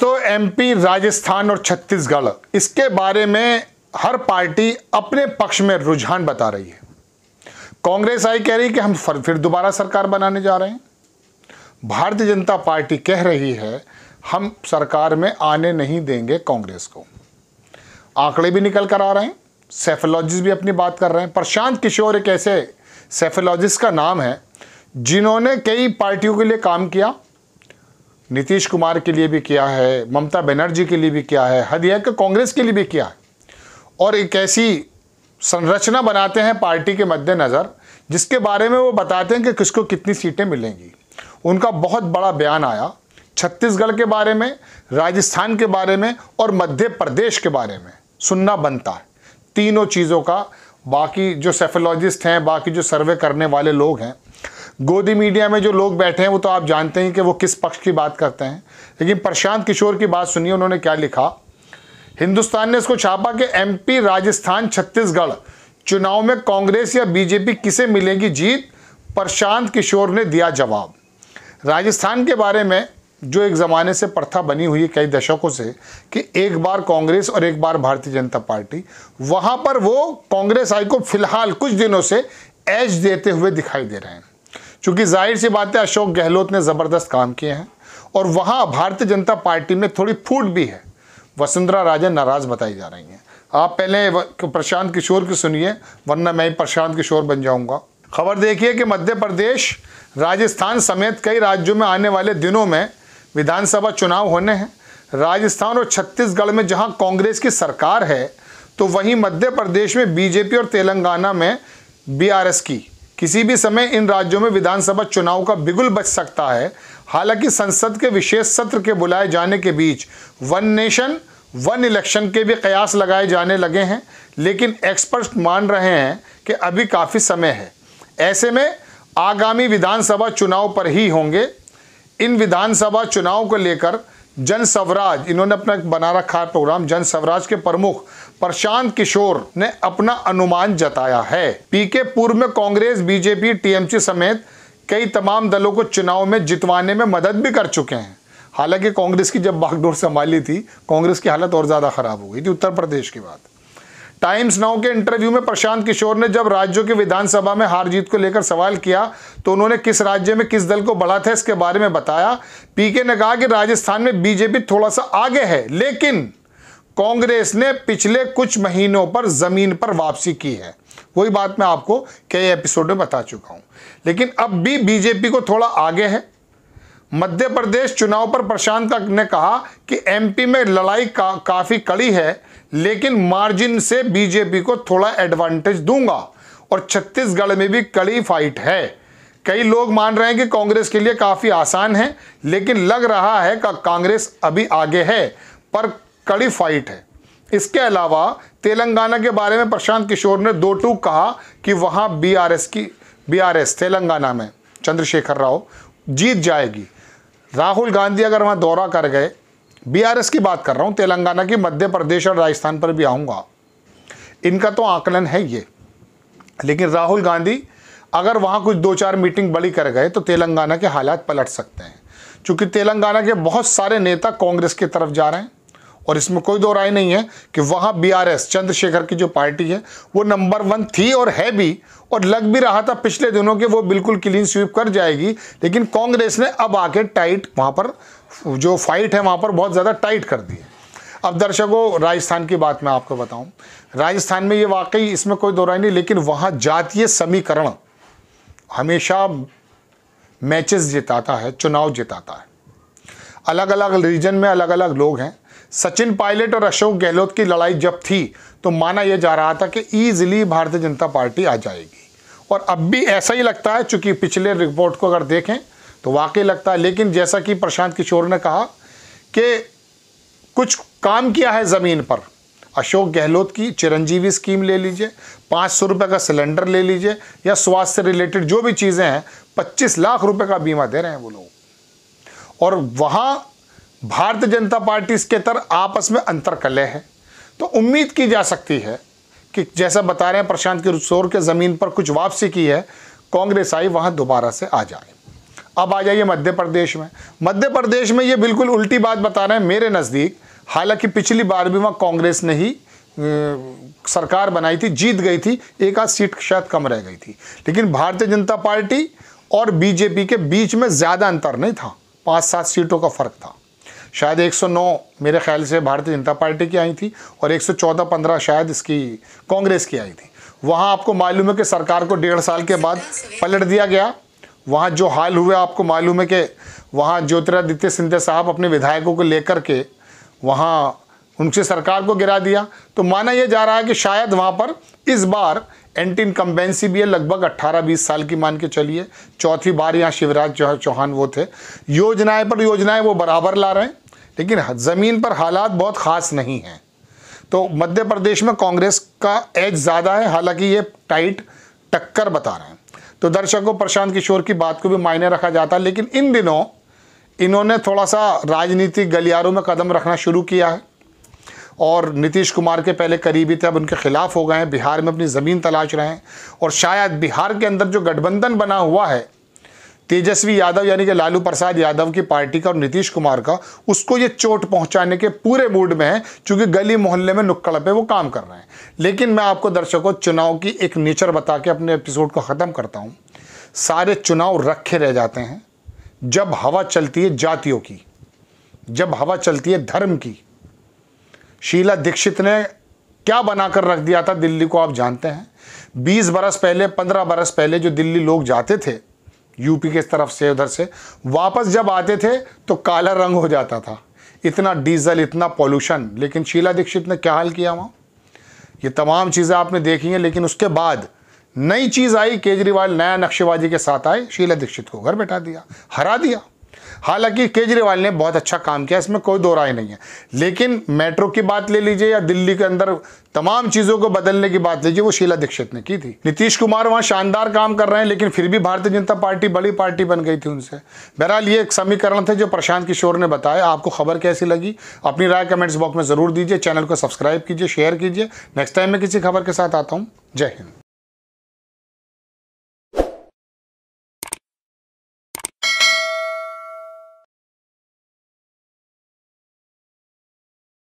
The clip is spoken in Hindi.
तो एमपी राजस्थान और छत्तीसगढ़ इसके बारे में हर पार्टी अपने पक्ष में रुझान बता रही है कांग्रेस आई कह रही है कि हम फिर दोबारा सरकार बनाने जा रहे हैं भारतीय जनता पार्टी कह रही है हम सरकार में आने नहीं देंगे कांग्रेस को आंकड़े भी निकल कर आ रहे हैं सेफोलॉजिस्ट भी अपनी बात कर रहे हैं प्रशांत किशोर एक ऐसे सेफोलॉजिस्ट का नाम है जिन्होंने कई पार्टियों के लिए काम किया नीतीश कुमार के लिए भी किया है ममता बनर्जी के लिए भी किया है हद यह कांग्रेस के लिए भी किया है और एक ऐसी संरचना बनाते हैं पार्टी के मद्देनज़र जिसके बारे में वो बताते हैं कि किसको कितनी सीटें मिलेंगी उनका बहुत बड़ा बयान आया छत्तीसगढ़ के बारे में राजस्थान के बारे में और मध्य प्रदेश के बारे में सुनना बनता है तीनों चीज़ों का बाकी जो सेफोलॉजिस्ट हैं बाकी जो सर्वे करने वाले लोग हैं गोदी मीडिया में जो लोग बैठे हैं वो तो आप जानते हैं कि वो किस पक्ष की बात करते हैं लेकिन प्रशांत किशोर की बात सुनिए उन्होंने क्या लिखा हिंदुस्तान ने इसको छापा कि एमपी राजस्थान छत्तीसगढ़ चुनाव में कांग्रेस या बीजेपी किसे मिलेगी जीत प्रशांत किशोर ने दिया जवाब राजस्थान के बारे में जो एक ज़माने से प्रथा बनी हुई है कई दशकों से कि एक बार कांग्रेस और एक बार भारतीय जनता पार्टी वहाँ पर वो कांग्रेस आई को फिलहाल कुछ दिनों से ऐज देते हुए दिखाई दे रहे हैं क्योंकि जाहिर सी बात है अशोक गहलोत ने ज़बरदस्त काम किए हैं और वहाँ भारतीय जनता पार्टी में थोड़ी फूट भी है वसुंधरा राजे नाराज़ बताई जा रही हैं आप पहले प्रशांत किशोर की सुनिए वरना मैं प्रशांत किशोर बन जाऊंगा खबर देखिए कि मध्य प्रदेश राजस्थान समेत कई राज्यों में आने वाले दिनों में विधानसभा चुनाव होने हैं राजस्थान और छत्तीसगढ़ में जहां कांग्रेस की सरकार है तो वहीं मध्य प्रदेश में बीजेपी और तेलंगाना में बीआरएस की किसी भी समय इन राज्यों में विधानसभा चुनाव का बिगुल बच सकता है हालांकि संसद के विशेष सत्र के बुलाए जाने के बीच वन नेशन वन इलेक्शन के भी कयास लगाए जाने लगे हैं लेकिन एक्सपर्ट मान रहे हैं कि अभी काफ़ी समय है ऐसे में आगामी विधानसभा चुनाव पर ही होंगे इन विधानसभा चुनाव को लेकर जन स्वराज इन्होंने अपना बना रखा है प्रोग्राम जन स्वराज के प्रमुख प्रशांत किशोर ने अपना अनुमान जताया है पीके पूर्व में कांग्रेस बीजेपी टीएमसी समेत कई तमाम दलों को चुनाव में जितवाने में मदद भी कर चुके हैं हालांकि कांग्रेस की जब बागडोर संभाली थी कांग्रेस की हालत और ज़्यादा ख़राब हो गई थी उत्तर प्रदेश की बात टाइम्स नाउ के इंटरव्यू में प्रशांत किशोर ने जब राज्यों के विधानसभा में हार जीत को लेकर सवाल किया तो उन्होंने किस राज्य में किस दल को बढ़ा था इसके बारे में बताया पीके ने कहा कि राजस्थान में बीजेपी थोड़ा सा आगे है लेकिन कांग्रेस ने पिछले कुछ महीनों पर ज़मीन पर वापसी की है वही बात मैं आपको कई एपिसोड में बता चुका हूं लेकिन अब भी बीजेपी को थोड़ा आगे है मध्य प्रदेश चुनाव पर प्रशांत ने कहा कि एमपी में लड़ाई का काफ़ी कड़ी है लेकिन मार्जिन से बीजेपी को थोड़ा एडवांटेज दूंगा और छत्तीसगढ़ में भी कड़ी फाइट है कई लोग मान रहे हैं कि कांग्रेस के लिए काफ़ी आसान है लेकिन लग रहा है का कांग्रेस अभी आगे है पर कड़ी फाइट है इसके अलावा तेलंगाना के बारे में प्रशांत किशोर ने दो टूक कहा कि वहाँ बी की बी तेलंगाना में चंद्रशेखर राव जीत जाएगी राहुल गांधी अगर वहाँ दौरा कर गए बीआरएस की बात कर रहा हूँ तेलंगाना की मध्य प्रदेश और राजस्थान पर भी आऊँगा इनका तो आकलन है ये लेकिन राहुल गांधी अगर वहाँ कुछ दो चार मीटिंग बड़ी कर गए तो तेलंगाना के हालात पलट सकते हैं क्योंकि तेलंगाना के बहुत सारे नेता कांग्रेस की तरफ जा रहे हैं और इसमें कोई दो राय नहीं है कि वहां बीआरएस चंद्रशेखर की जो पार्टी है वो नंबर वन थी और है भी और लग भी रहा था पिछले दिनों के वो बिल्कुल क्लीन स्वीप कर जाएगी लेकिन कांग्रेस ने अब आके टाइट वहां पर जो फाइट है वहां पर बहुत ज़्यादा टाइट कर दी है अब दर्शकों राजस्थान की बात मैं आपको बताऊं राजस्थान में ये वाकई इसमें कोई दो राय नहीं लेकिन वहां जातीय समीकरण हमेशा मैचेस जिताता है चुनाव जिताता है अलग अलग रीजन में अलग अलग लोग हैं सचिन पायलट और अशोक गहलोत की लड़ाई जब थी तो माना यह जा रहा था कि ईजिली भारतीय जनता पार्टी आ जाएगी और अब भी ऐसा ही लगता है चूंकि पिछले रिपोर्ट को अगर देखें तो वाकई लगता है लेकिन जैसा कि प्रशांत किशोर ने कहा कि कुछ काम किया है ज़मीन पर अशोक गहलोत की चिरंजीवी स्कीम ले लीजिए पाँच सौ रुपये का सिलेंडर ले लीजिए या स्वास्थ्य से रिलेटेड जो भी चीज़ें हैं पच्चीस लाख रुपये का बीमा दे रहे हैं वो लोग और वहाँ भारतीय जनता पार्टी इसके तर आपस में अंतर कले हैं तो उम्मीद की जा सकती है कि जैसा बता रहे हैं प्रशांत किशोर के ज़मीन पर कुछ वापसी की है कांग्रेस आई वहां दोबारा से आ जाए अब आ जाइए मध्य प्रदेश में मध्य प्रदेश में ये बिल्कुल उल्टी बात बता रहे हैं मेरे नज़दीक हालांकि पिछली बार भी वहाँ कांग्रेस ने ही सरकार बनाई थी जीत गई थी एक आध सीट शायद कम रह गई थी लेकिन भारतीय जनता पार्टी और बीजेपी के बीच में ज़्यादा अंतर नहीं था पाँच सात सीटों का फर्क था शायद 109 मेरे ख्याल से भारतीय जनता पार्टी की आई थी और 114-15 शायद इसकी कांग्रेस की आई थी वहाँ आपको मालूम है कि सरकार को डेढ़ साल के बाद पलट दिया गया वहाँ जो हाल हुआ आपको मालूम है कि वहाँ ज्योतिरादित्य सिंधिया साहब अपने विधायकों को लेकर के वहाँ उनसे सरकार को गिरा दिया तो माना यह जा रहा है कि शायद वहाँ पर इस बार एंटी इनकम्बेंसी भी है लगभग 18-20 साल की मान के चलिए चौथी बार यहाँ शिवराज चौहान वो थे योजनाएं पर योजनाएं वो बराबर ला रहे हैं लेकिन ज़मीन पर हालात बहुत ख़ास नहीं हैं तो मध्य प्रदेश में कांग्रेस का एज ज़्यादा है हालांकि ये टाइट टक्कर बता रहे हैं तो दर्शकों प्रशांत किशोर की बात को भी मायने रखा जाता है लेकिन इन दिनों इन्होंने थोड़ा सा राजनीतिक गलियारों में कदम रखना शुरू किया है और नीतीश कुमार के पहले करीबी थे अब उनके खिलाफ हो गए हैं बिहार में अपनी ज़मीन तलाश रहे हैं और शायद बिहार के अंदर जो गठबंधन बना हुआ है तेजस्वी यादव यानी कि लालू प्रसाद यादव की पार्टी का और नीतीश कुमार का उसको ये चोट पहुंचाने के पूरे मूड में है क्योंकि गली मोहल्ले में नुक्कड़ पे वो काम कर रहे हैं लेकिन मैं आपको दर्शकों चुनाव की एक नेचर बता के अपने एपिसोड को ख़त्म करता हूँ सारे चुनाव रखे रह जाते हैं जब हवा चलती है जातियों की जब हवा चलती है धर्म की शीला दीक्षित ने क्या बनाकर रख दिया था दिल्ली को आप जानते हैं 20 बरस पहले 15 बरस पहले जो दिल्ली लोग जाते थे यूपी के तरफ से उधर से वापस जब आते थे तो काला रंग हो जाता था इतना डीजल इतना पॉल्यूशन लेकिन शीला दीक्षित ने क्या हाल किया वहाँ ये तमाम चीज़ें आपने देखी हैं लेकिन उसके बाद नई चीज़ आई केजरीवाल नया नक्शेबाजी के साथ आए शीला दीक्षित को घर बैठा दिया हरा दिया हालांकि केजरीवाल ने बहुत अच्छा काम किया इसमें कोई दो राय नहीं है लेकिन मेट्रो की बात ले लीजिए या दिल्ली के अंदर तमाम चीज़ों को बदलने की बात लीजिए वो शीला दीक्षित ने की थी नीतीश कुमार वहां शानदार काम कर रहे हैं लेकिन फिर भी भारतीय जनता पार्टी बड़ी पार्टी बन गई थी उनसे बहरहाल ये एक समीकरण थे जो प्रशांत किशोर ने बताया आपको खबर कैसी लगी अपनी राय कमेंट्स बॉक्स में ज़रूर दीजिए चैनल को सब्सक्राइब कीजिए शेयर कीजिए नेक्स्ट टाइम मैं किसी खबर के साथ आता हूँ जय हिंद